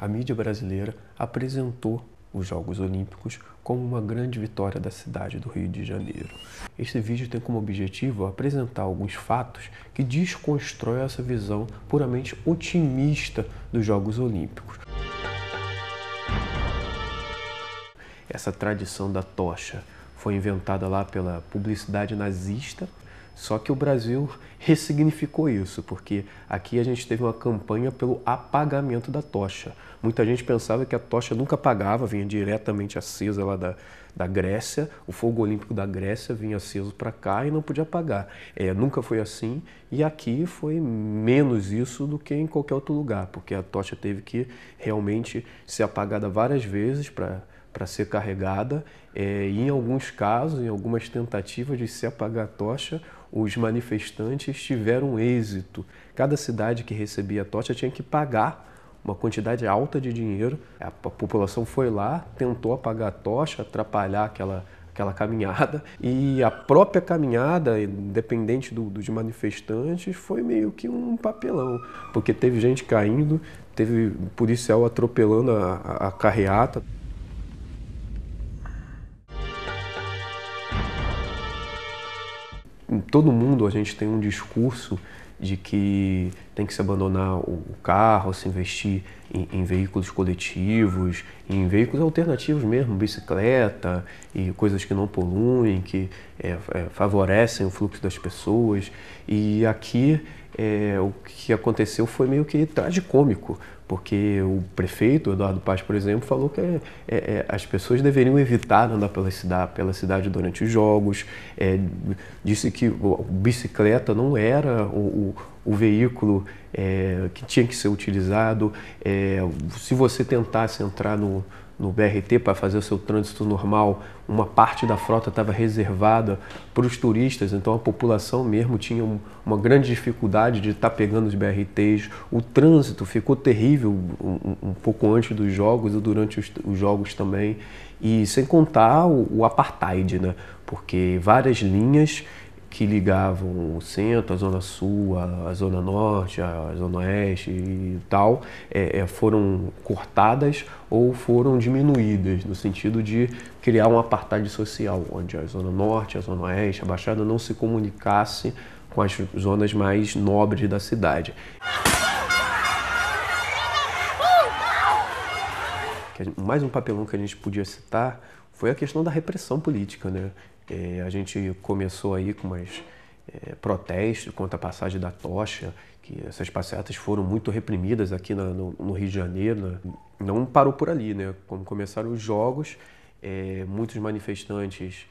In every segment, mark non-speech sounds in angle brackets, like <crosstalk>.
A mídia brasileira apresentou os Jogos Olímpicos como uma grande vitória da cidade do Rio de Janeiro. Este vídeo tem como objetivo apresentar alguns fatos que desconstrói essa visão puramente otimista dos Jogos Olímpicos. Essa tradição da tocha foi inventada lá pela publicidade nazista só que o Brasil <laughs> ressignificou isso, porque aqui a gente teve uma campanha pelo apagamento da tocha. Muita gente pensava que a tocha nunca apagava, vinha diretamente acesa lá da, da Grécia, o fogo olímpico da Grécia vinha aceso para cá e não podia apagar. É, nunca foi assim e aqui foi menos isso do que em qualquer outro lugar, porque a tocha teve que realmente ser apagada várias vezes para para ser carregada. É, e em alguns casos, em algumas tentativas de se apagar a tocha, os manifestantes tiveram êxito. Cada cidade que recebia a tocha tinha que pagar uma quantidade alta de dinheiro. A população foi lá, tentou apagar a tocha, atrapalhar aquela aquela caminhada e a própria caminhada, independente do, dos manifestantes, foi meio que um papelão, porque teve gente caindo, teve policial atropelando a, a, a carreata. em todo mundo a gente tem um discurso de que tem que se abandonar o carro, se investir em, em, veículos coletivos, em veículos alternativos mesmo, bicicleta e coisas que não poluem, que é, é, favorecem o fluxo das pessoas. E aqui é, o que aconteceu foi meio que tragicômico, porque o prefeito Eduardo Paz, por exemplo, falou que é, é, é as pessoas deveriam evitar andar pela cidade, pela cidade durante os jogos, é, disse que o, bicicleta não era o, o, o veículo é, que tinha que ser utilizado. É, se você tentasse entrar no, no BRT para fazer o seu trânsito normal, uma parte da frota estava reservada para os turistas, então a população mesmo tinha uma grande dificuldade de estar tá pegando os BRTs. O trânsito ficou terrível um, um pouco antes dos jogos e durante os, os jogos também. E sem contar o, o apartheid, né? porque várias linhas que ligavam o centro, a zona sul, a, a zona norte, a, a zona oeste e tal, é, é, foram cortadas ou foram diminuídas, no sentido de criar um apartheid social, onde a zona norte, a zona oeste, a baixada não se comunicasse com as zonas mais nobres da cidade. Mais um papelão que a gente podia citar foi a questão da repressão política, né? É, a gente começou aí com umas é, protestos contra a passagem da tocha, que essas passeatas foram muito reprimidas aqui na, no, no, Rio de Janeiro. Né? Não parou por ali, né? Como começaram os jogos, é, muitos manifestantes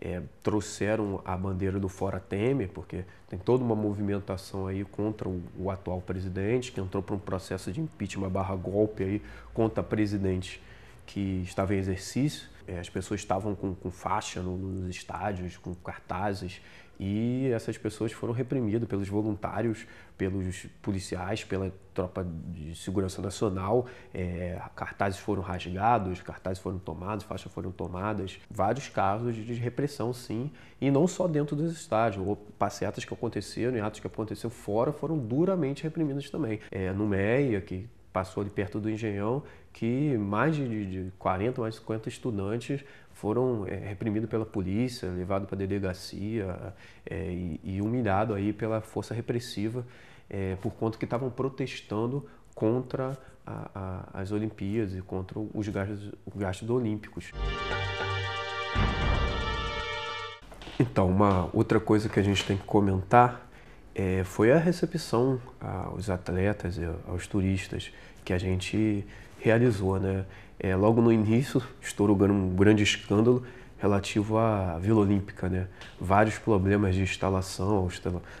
é, trouxeram a bandeira do Fora Temer, porque tem toda uma movimentação aí contra o, o atual presidente, que entrou para um processo de impeachment barra golpe aí contra presidente que estava em exercício. É, as pessoas estavam com, com faixa no, nos estádios, com cartazes, e essas pessoas foram reprimidas pelos voluntários, pelos policiais, pela tropa de segurança nacional. É, cartazes foram rasgados, cartazes foram tomados, faixas foram tomadas. Vários casos de repressão, sim, e não só dentro dos estádios. Ou passeatas que aconteceram e atos que aconteceram fora foram duramente reprimidos também. É, no MEI, aqui passou ali perto do Engenhão, que mais de, de 40, mais de 50 estudantes foram é, reprimidos pela polícia, levados para a delegacia é, e, e humilhados aí pela força repressiva é, por conta que estavam protestando contra a, a, as Olimpíadas e contra os gastos, os gastos olímpicos. Então, uma outra coisa que a gente tem que comentar é, foi a recepção aos atletas, aos turistas que a gente realizou. Né? É, logo no início estourou um grande escândalo relativo à Vila Olímpica, né? Vários problemas de instalação,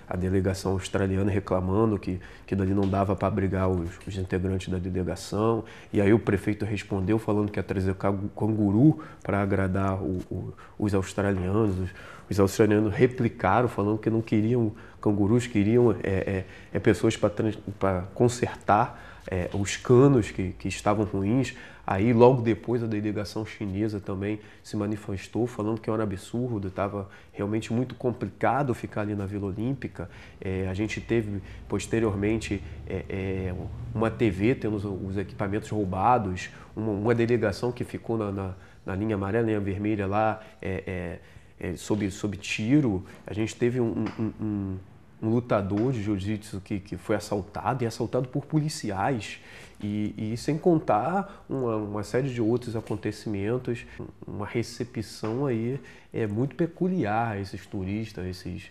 a delegação australiana reclamando que que dali não dava para abrigar os, os, integrantes da delegação, e aí o prefeito respondeu falando que ia trazer canguru para agradar o, o, os australianos. Os, os, australianos replicaram falando que não queriam cangurus, queriam é, é, é pessoas para consertar é, os canos que, que estavam ruins. Aí, logo depois, a delegação chinesa também se manifestou, falando que era é um absurdo, estava realmente muito complicado ficar ali na Vila Olímpica. É, a gente teve, posteriormente, é, é uma TV, tendo os equipamentos roubados, uma, uma delegação que ficou na, na, na, linha amarela, linha vermelha lá, é, sob, sob tiro. A gente teve um, um, um um lutador de jiu-jitsu que, que foi assaltado e assaltado por policiais. E, e sem contar uma, uma, série de outros acontecimentos, uma recepção aí é muito peculiar a esses turistas, esses,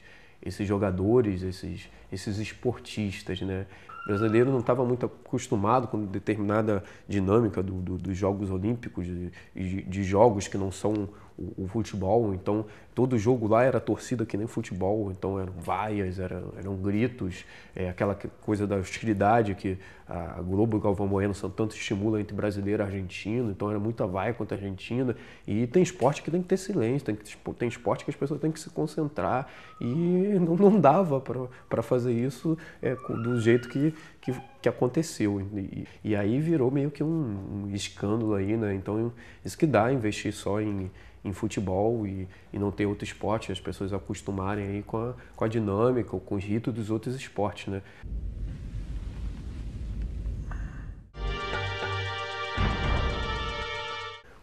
esses jogadores, esses, esses esportistas, né? O brasileiro não estava muito acostumado com determinada dinâmica do, do, dos Jogos Olímpicos, de, de, de, jogos que não são o, o, futebol. Então, todo jogo lá era torcida que nem futebol. Então, eram vaias, eram, eram gritos, é, aquela coisa da hostilidade que a Globo e o Galvão Bueno são tanto estimula entre brasileiro e argentino. Então, era muita vaia contra a Argentina. E tem esporte que tem que ter silêncio, tem, que, tipo, tem esporte que as pessoas têm que se concentrar. E não, não dava para fazer isso é, do jeito que, que, que aconteceu. E, e, aí virou meio que um, um, escândalo aí, né? Então, isso que dá investir só em, em futebol e, e não ter outro esporte, as pessoas acostumarem aí com a, com a dinâmica com os ritos dos outros esportes, né?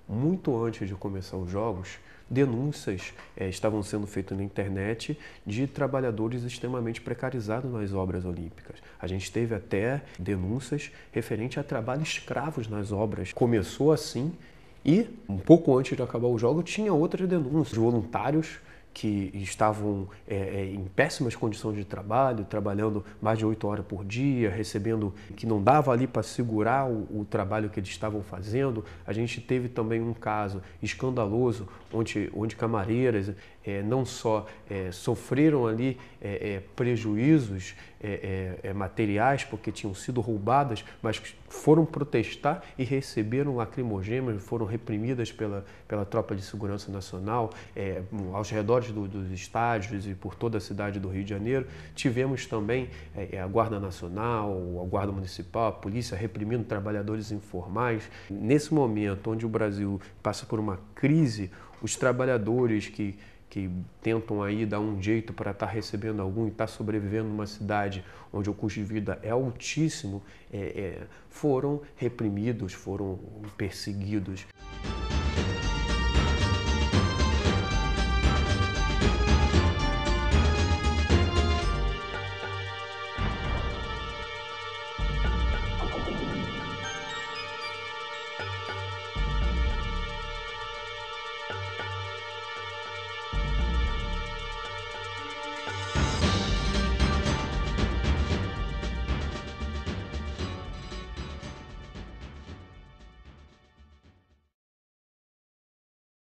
muito antes de começar os jogos, denúncias é, estavam sendo feitas na internet de trabalhadores extremamente precarizados nas obras olímpicas. A gente teve até denúncias referente a trabalho escravos nas obras. Começou assim e, um pouco antes de acabar o jogo, tinha outras denúncias de voluntários que estavam é, é, em péssimas condições de trabalho, trabalhando mais de oito horas por dia, recebendo que não dava ali para segurar o, o, trabalho que eles estavam fazendo. A gente teve também um caso escandaloso onde, onde camareiras é, não só é, sofreram ali é, é, prejuízos é, é, é, materiais porque tinham sido roubadas, mas foram protestar e receberam lacrimogêneos, foram reprimidas pela, pela tropa de segurança nacional é, aos redores do, dos estádios e por toda a cidade do Rio de Janeiro. Tivemos também é, é, a Guarda Nacional, a Guarda Municipal, a polícia reprimindo trabalhadores informais. Nesse momento onde o Brasil passa por uma crise, os trabalhadores que que tentam aí dar um jeito para estar tá recebendo algum e estar tá sobrevivendo numa cidade onde o custo de vida é altíssimo, é, é, foram reprimidos, foram perseguidos.